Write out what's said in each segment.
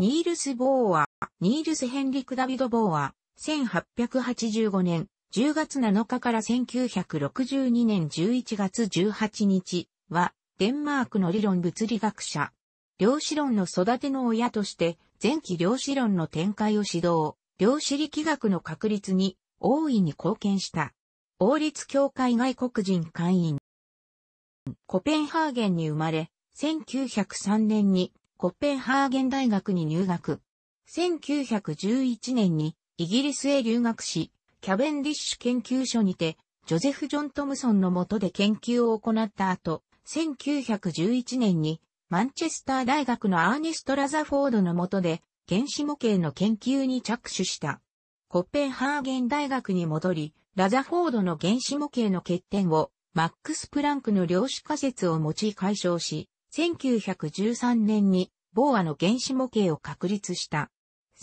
ニールス・ボーア、ニールス・ヘンリク・ダビド・ボーア、1885年10月7日から1962年11月18日は、デンマークの理論物理学者。量子論の育ての親として、前期量子論の展開を指導、量子力学の確立に大いに貢献した。王立協会外国人会員。コペンハーゲンに生まれ、1903年にコッペンハーゲン大学に入学。1911年にイギリスへ留学し、キャベンディッシュ研究所にて、ジョゼフ・ジョン・トムソンの下で研究を行った後、1911年にマンチェスター大学のアーネスト・ラザフォードの下で原子模型の研究に着手した。コッペンハーゲン大学に戻り、ラザフォードの原子模型の欠点をマックス・プランクの量子仮説を用い解消し、1913年にボーアの原子模型を確立した。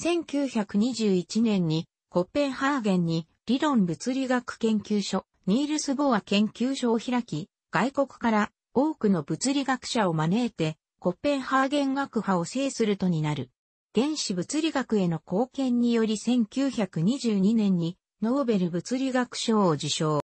1921年にコッペンハーゲンに理論物理学研究所、ニールス・ボーア研究所を開き、外国から多くの物理学者を招いて、コッペンハーゲン学派を制するとになる。原子物理学への貢献により1922年にノーベル物理学賞を受賞。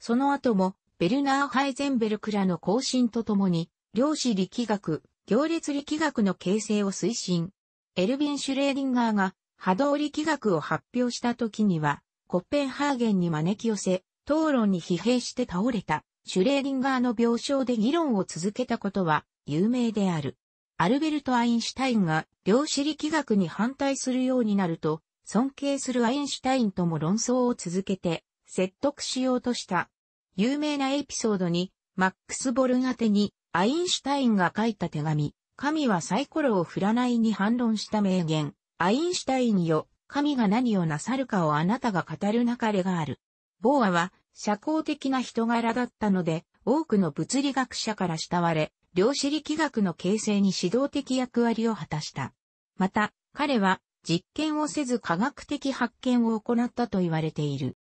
その後もベルナー・ハイゼンベルクらの更新とともに量子力学、行列力学の形成を推進。エルヴィン・シュレーディンガーが波動力学を発表した時には、コッペンハーゲンに招き寄せ、討論に疲弊して倒れた、シュレーディンガーの病床で議論を続けたことは有名である。アルベルト・アインシュタインが量子力学に反対するようになると、尊敬するアインシュタインとも論争を続けて、説得しようとした。有名なエピソードに、マックス・ボルン宛てに、アインシュタインが書いた手紙、神はサイコロを振らないに反論した名言、アインシュタインよ、神が何をなさるかをあなたが語るなかれがある。ボーアは社交的な人柄だったので、多くの物理学者から慕われ、量子力学の形成に指導的役割を果たした。また、彼は実験をせず科学的発見を行ったと言われている。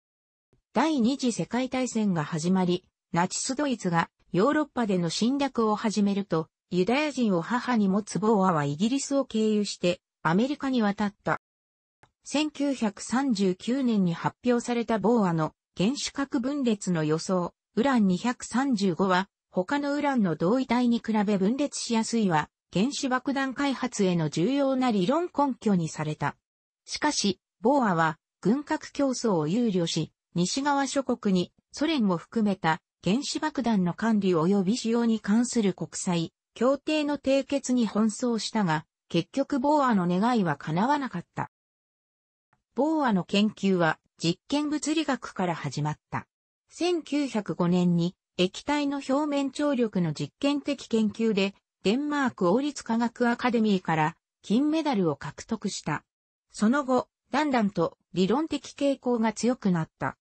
第二次世界大戦が始まり、ナチスドイツがヨーロッパでの侵略を始めると、ユダヤ人を母に持つボーアはイギリスを経由してアメリカに渡った。1939年に発表されたボーアの原子核分裂の予想、ウラン235は他のウランの同位体に比べ分裂しやすいは原子爆弾開発への重要な理論根拠にされた。しかし、ボーアは軍拡競争を憂慮し、西側諸国にソ連を含めた原子爆弾の管理及び使用に関する国際協定の締結に奔走したが、結局ボーアの願いは叶わなかった。ボーアの研究は実験物理学から始まった。1905年に液体の表面張力の実験的研究でデンマーク王立科学アカデミーから金メダルを獲得した。その後、だんだんと理論的傾向が強くなった。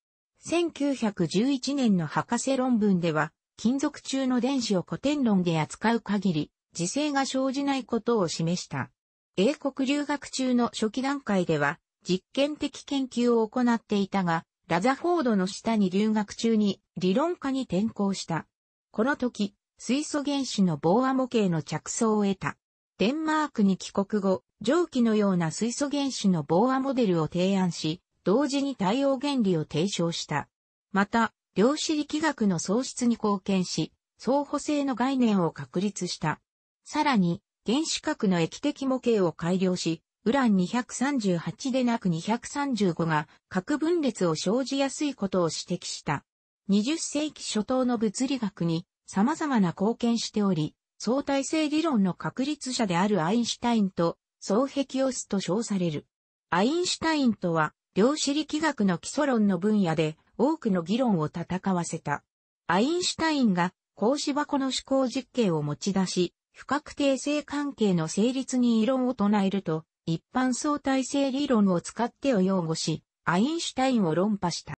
1911年の博士論文では、金属中の電子を古典論で扱う限り、時勢が生じないことを示した。英国留学中の初期段階では、実験的研究を行っていたが、ラザフォードの下に留学中に理論家に転校した。この時、水素原子の防波模型の着想を得た。デンマークに帰国後、蒸気のような水素原子の防波モデルを提案し、同時に対応原理を提唱した。また、量子力学の創出に貢献し、相補性の概念を確立した。さらに、原子核の液的模型を改良し、ウラン238でなく235が核分裂を生じやすいことを指摘した。20世紀初頭の物理学に様々な貢献しており、相対性理論の確立者であるアインシュタインと双璧オスと称される。アインシュタインとは量子力学の基礎論の分野で多くの議論を戦わせた。アインシュタインが格子箱の思考実験を持ち出し、不確定性関係の成立に異論を唱えると、一般相対性理論を使ってを擁護し、アインシュタインを論破した。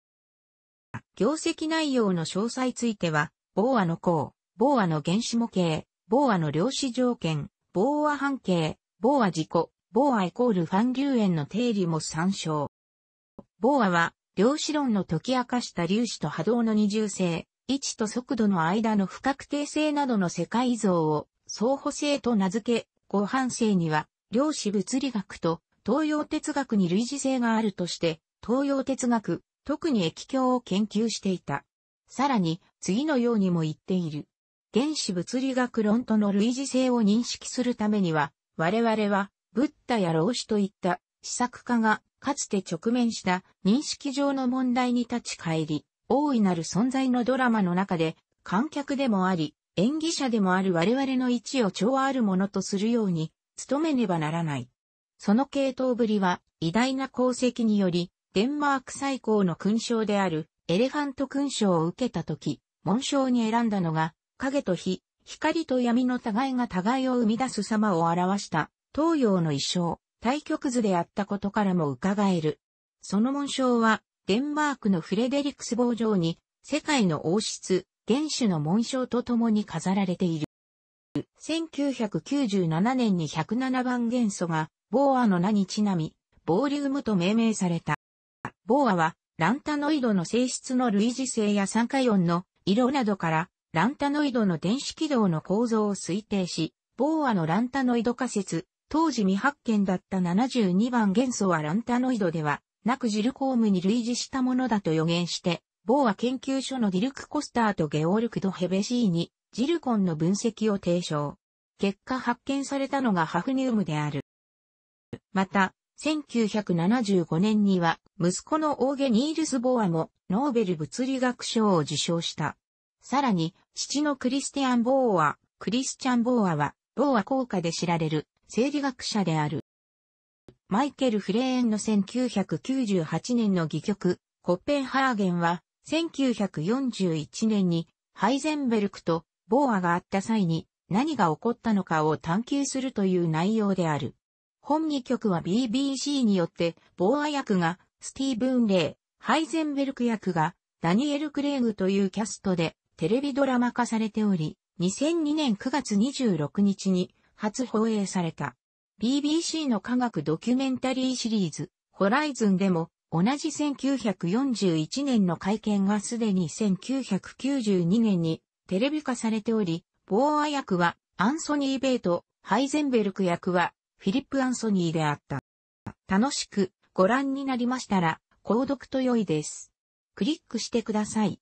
業績内容の詳細については、ボーアの項、ボーアの原子模型、ボーアの量子条件、ボーア半径、ボーア自己、ボーアイコールファン・流ュエンの定理も参照。ボーアは、量子論の解き明かした粒子と波動の二重性、位置と速度の間の不確定性などの世界像を、相補性と名付け、後半生には、量子物理学と東洋哲学に類似性があるとして、東洋哲学、特に液鏡を研究していた。さらに、次のようにも言っている。原子物理学論との類似性を認識するためには、我々は、ブッダや老子といった試作家がかつて直面した認識上の問題に立ち返り、大いなる存在のドラマの中で観客でもあり、演技者でもある我々の位置を超あるものとするように、努めねばならない。その系統ぶりは、偉大な功績により、デンマーク最高の勲章である、エレファント勲章を受けた時、紋章に選んだのが、影と火、光と闇の互いが互いを生み出す様を表した、東洋の衣装。対局図であったことからも伺える。その紋章は、デンマークのフレデリクス防城に、世界の王室、原種の紋章と共に飾られている。1997年に107番元素が、ボーアの名にちなみ、ボーリウムと命名された。ボーアは、ランタノイドの性質の類似性や酸化イオンの色などから、ランタノイドの電子軌道の構造を推定し、ボーアのランタノイド仮説、当時未発見だった72番元素はランタノイドでは、なくジルコームに類似したものだと予言して、ボーア研究所のディルク・コスターとゲオルク・ド・ヘベシーに、ジルコンの分析を提唱。結果発見されたのがハフニウムである。また、1975年には、息子のオーゲ・ニールス・ボアも、ノーベル物理学賞を受賞した。さらに、父のクリスティアン・ボーア、クリスチャン・ボーアは、ボーア効果で知られる、生理学者である。マイケル・フレーンの1998年の戯曲、コッペンハーゲンは、1941年にハイゼンベルクとボーアがあった際に何が起こったのかを探求するという内容である。本二曲は BBC によってボーア役がスティーブン・レイ、ハイゼンベルク役がダニエル・クレーグというキャストでテレビドラマ化されており、2002年9月26日に初放映された。BBC の科学ドキュメンタリーシリーズ、ホライズンでも、同じ1941年の会見がすでに1992年にテレビ化されており、ボーア役はアンソニー・ベイト、ハイゼンベルク役はフィリップ・アンソニーであった。楽しくご覧になりましたら、購読と良いです。クリックしてください。